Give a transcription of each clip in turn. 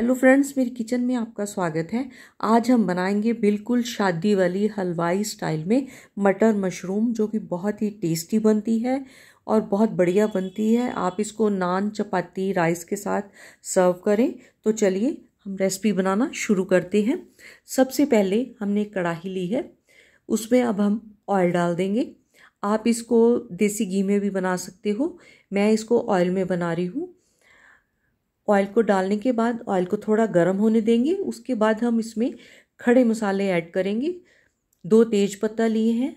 hello friends मेरी kitchen में आपका स्वागत है आज हम बनाएंगे बिल्कुल शादी वाली हलवाई स्टाइल में मटर मशरूम जो कि बहुत ही टेस्टी बनती है और बहुत बढ़िया बनती है आप इसको नान चपाती राइस के साथ सर्व करें तो चलिए हम रेसिपी बनाना शुरू करते हैं सबसे पहले हमने कढ़ाही ली है उसमें अब हम ऑयल डाल देंगे आप इसको देसी घी में भी बना सकते हो मैं इसको ऑयल में बना रही हूँ ऑयल को डालने के बाद ऑयल को थोड़ा गर्म होने देंगे उसके बाद हम इसमें खड़े मसाले ऐड करेंगे दो तेज पत्ता लिए हैं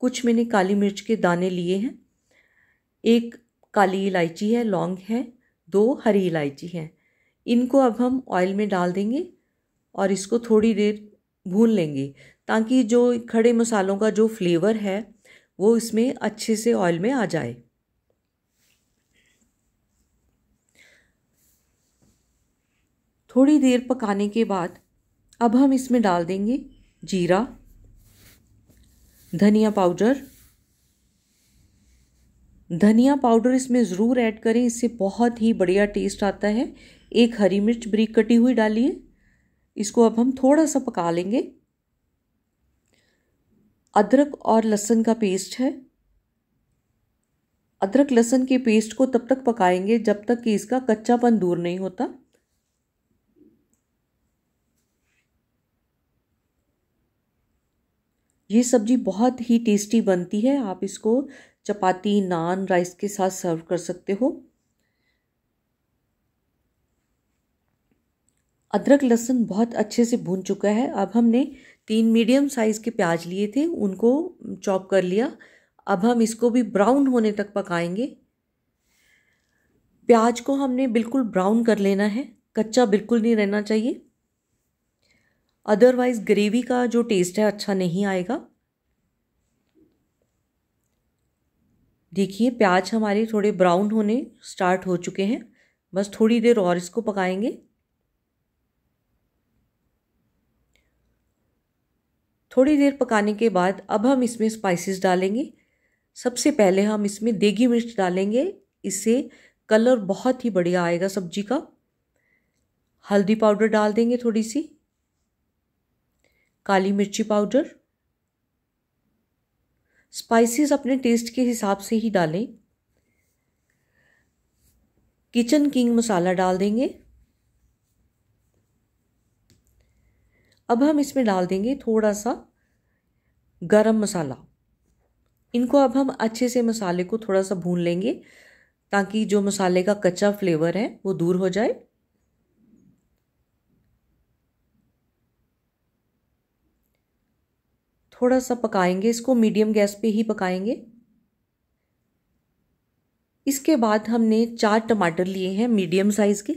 कुछ मैंने काली मिर्च के दाने लिए हैं एक काली इलायची है लौंग है दो हरी इलायची है इनको अब हम ऑयल में डाल देंगे और इसको थोड़ी देर भून लेंगे ताकि जो खड़े मसालों का जो फ्लेवर है वो इसमें अच्छे से ऑयल में आ जाए थोड़ी देर पकाने के बाद अब हम इसमें डाल देंगे जीरा धनिया पाउडर धनिया पाउडर इसमें ज़रूर ऐड करें इससे बहुत ही बढ़िया टेस्ट आता है एक हरी मिर्च ब्रिक कटी हुई डालिए इसको अब हम थोड़ा सा पका लेंगे अदरक और लहसुन का पेस्ट है अदरक लहसुन के पेस्ट को तब तक पकाएंगे जब तक कि इसका कच्चापन दूर नहीं होता ये सब्जी बहुत ही टेस्टी बनती है आप इसको चपाती नान राइस के साथ सर्व कर सकते हो अदरक लहसुन बहुत अच्छे से भून चुका है अब हमने तीन मीडियम साइज़ के प्याज लिए थे उनको चॉप कर लिया अब हम इसको भी ब्राउन होने तक पकाएंगे प्याज को हमने बिल्कुल ब्राउन कर लेना है कच्चा बिल्कुल नहीं रहना चाहिए अदरवाइज़ ग्रेवी का जो टेस्ट है अच्छा नहीं आएगा देखिए प्याज हमारे थोड़े ब्राउन होने स्टार्ट हो चुके हैं बस थोड़ी देर और इसको पकाएंगे थोड़ी देर पकाने के बाद अब हम इसमें स्पाइसेस डालेंगे सबसे पहले हम इसमें देगी मिर्च डालेंगे इससे कलर बहुत ही बढ़िया आएगा सब्जी का हल्दी पाउडर डाल देंगे थोड़ी सी काली मिर्ची पाउडर स्पाइसेस अपने टेस्ट के हिसाब से ही डालें किचन किंग मसाला डाल देंगे अब हम इसमें डाल देंगे थोड़ा सा गरम मसाला इनको अब हम अच्छे से मसाले को थोड़ा सा भून लेंगे ताकि जो मसाले का कच्चा फ्लेवर है वो दूर हो जाए थोड़ा सा पकाएंगे इसको मीडियम गैस पे ही पकाएंगे इसके बाद हमने चार टमाटर लिए हैं मीडियम साइज़ के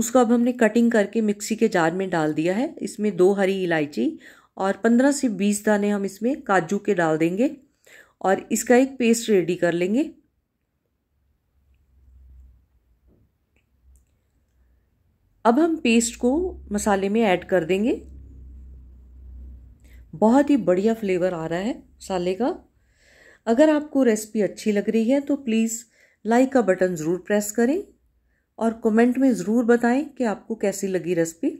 उसको अब हमने कटिंग करके मिक्सी के जार में डाल दिया है इसमें दो हरी इलायची और पंद्रह से बीस दाने हम इसमें काजू के डाल देंगे और इसका एक पेस्ट रेडी कर लेंगे अब हम पेस्ट को मसाले में ऐड कर देंगे बहुत ही बढ़िया फ्लेवर आ रहा है मसाले का अगर आपको रेसिपी अच्छी लग रही है तो प्लीज़ लाइक का बटन ज़रूर प्रेस करें और कमेंट में ज़रूर बताएं कि आपको कैसी लगी रेसिपी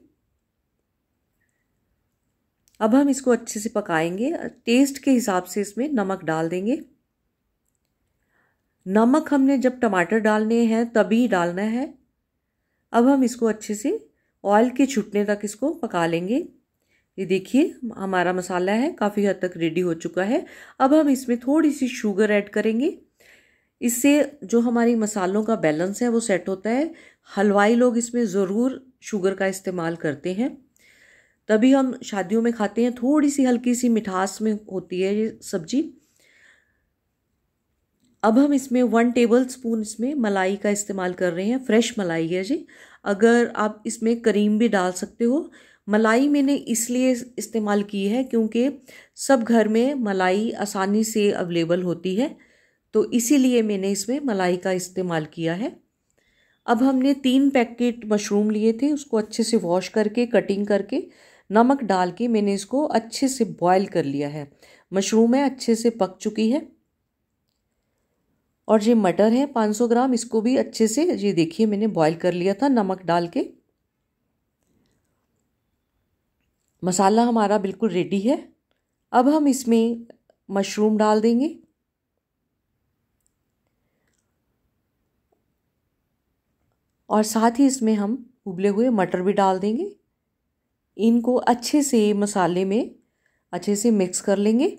अब हम इसको अच्छे से पकाएंगे टेस्ट के हिसाब से इसमें नमक डाल देंगे नमक हमने जब टमाटर डालने हैं तभी डालना है अब हम इसको अच्छे से ऑयल के छूटने तक इसको पका लेंगे ये देखिए हमारा मसाला है काफ़ी हद तक रेडी हो चुका है अब हम इसमें थोड़ी सी शुगर ऐड करेंगे इससे जो हमारी मसालों का बैलेंस है वो सेट होता है हलवाई लोग इसमें ज़रूर शुगर का इस्तेमाल करते हैं तभी हम शादियों में खाते हैं थोड़ी सी हल्की सी मिठास में होती है ये सब्जी अब हम इसमें वन टेबल स्पून इसमें मलाई का इस्तेमाल कर रहे हैं फ्रेश मलाई है जी अगर आप इसमें करीम भी डाल सकते हो मलाई मैंने इसलिए इस्तेमाल की है क्योंकि सब घर में मलाई आसानी से अवेलेबल होती है तो इसीलिए मैंने इसमें मलाई का इस्तेमाल किया है अब हमने तीन पैकेट मशरूम लिए थे उसको अच्छे से वॉश करके कटिंग करके नमक डाल के मैंने इसको अच्छे से बॉयल कर लिया है मशरूम है अच्छे से पक चुकी है और ये मटर है 500 ग्राम इसको भी अच्छे से ये देखिए मैंने बॉईल कर लिया था नमक डाल के मसाला हमारा बिल्कुल रेडी है अब हम इसमें मशरूम डाल देंगे और साथ ही इसमें हम उबले हुए मटर भी डाल देंगे इनको अच्छे से मसाले में अच्छे से मिक्स कर लेंगे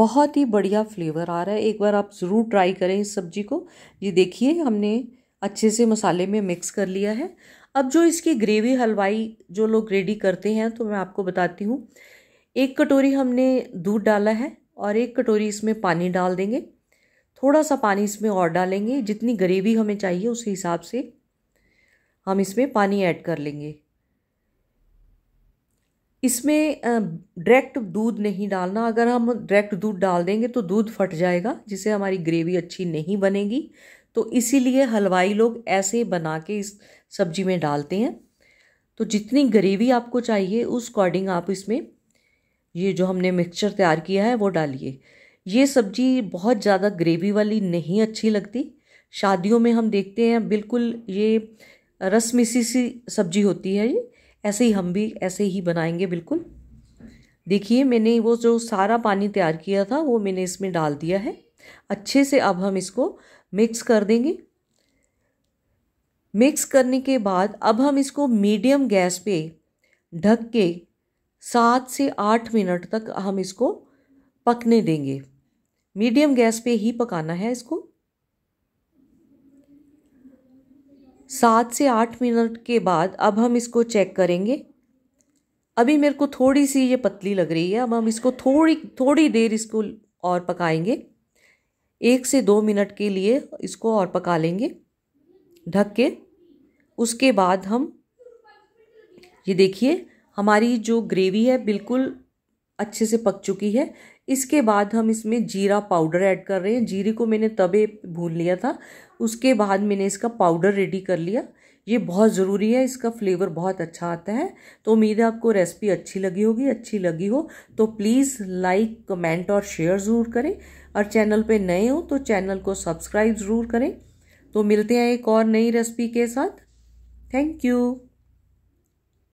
बहुत ही बढ़िया फ्लेवर आ रहा है एक बार आप ज़रूर ट्राई करें इस सब्ज़ी को ये देखिए हमने अच्छे से मसाले में मिक्स कर लिया है अब जो इसकी ग्रेवी हलवाई जो लोग रेडी करते हैं तो मैं आपको बताती हूँ एक कटोरी हमने दूध डाला है और एक कटोरी इसमें पानी डाल देंगे थोड़ा सा पानी इसमें और डालेंगे जितनी ग्रेवी हमें चाहिए उस हिसाब से हम इसमें पानी ऐड कर लेंगे इसमें डायरेक्ट दूध नहीं डालना अगर हम डायरेक्ट दूध डाल देंगे तो दूध फट जाएगा जिससे हमारी ग्रेवी अच्छी नहीं बनेगी तो इसीलिए हलवाई लोग ऐसे बना के इस सब्जी में डालते हैं तो जितनी ग्रेवी आपको चाहिए उस अकॉर्डिंग आप इसमें ये जो हमने मिक्सचर तैयार किया है वो डालिए ये सब्जी बहुत ज़्यादा ग्रेवी वाली नहीं अच्छी लगती शादियों में हम देखते हैं बिल्कुल ये रसमिसी सी सब्जी होती है ये ऐसे ही हम भी ऐसे ही बनाएंगे बिल्कुल देखिए मैंने वो जो सारा पानी तैयार किया था वो मैंने इसमें डाल दिया है अच्छे से अब हम इसको मिक्स कर देंगे मिक्स करने के बाद अब हम इसको मीडियम गैस पे ढक के सात से आठ मिनट तक हम इसको पकने देंगे मीडियम गैस पे ही पकाना है इसको सात से आठ मिनट के बाद अब हम इसको चेक करेंगे अभी मेरे को थोड़ी सी ये पतली लग रही है अब हम इसको थोड़ी थोड़ी देर इसको और पकाएंगे एक से दो मिनट के लिए इसको और पका लेंगे ढक के उसके बाद हम ये देखिए हमारी जो ग्रेवी है बिल्कुल अच्छे से पक चुकी है इसके बाद हम इसमें जीरा पाउडर ऐड कर रहे हैं जीरे को मैंने तबे भून लिया था उसके बाद मैंने इसका पाउडर रेडी कर लिया ये बहुत ज़रूरी है इसका फ्लेवर बहुत अच्छा आता है तो उम्मीद है आपको रेसिपी अच्छी लगी होगी अच्छी लगी हो तो प्लीज़ लाइक कमेंट और शेयर ज़रूर करें और चैनल पे नए हो तो चैनल को सब्सक्राइब ज़रूर करें तो मिलते हैं एक और नई रेसिपी के साथ थैंक यू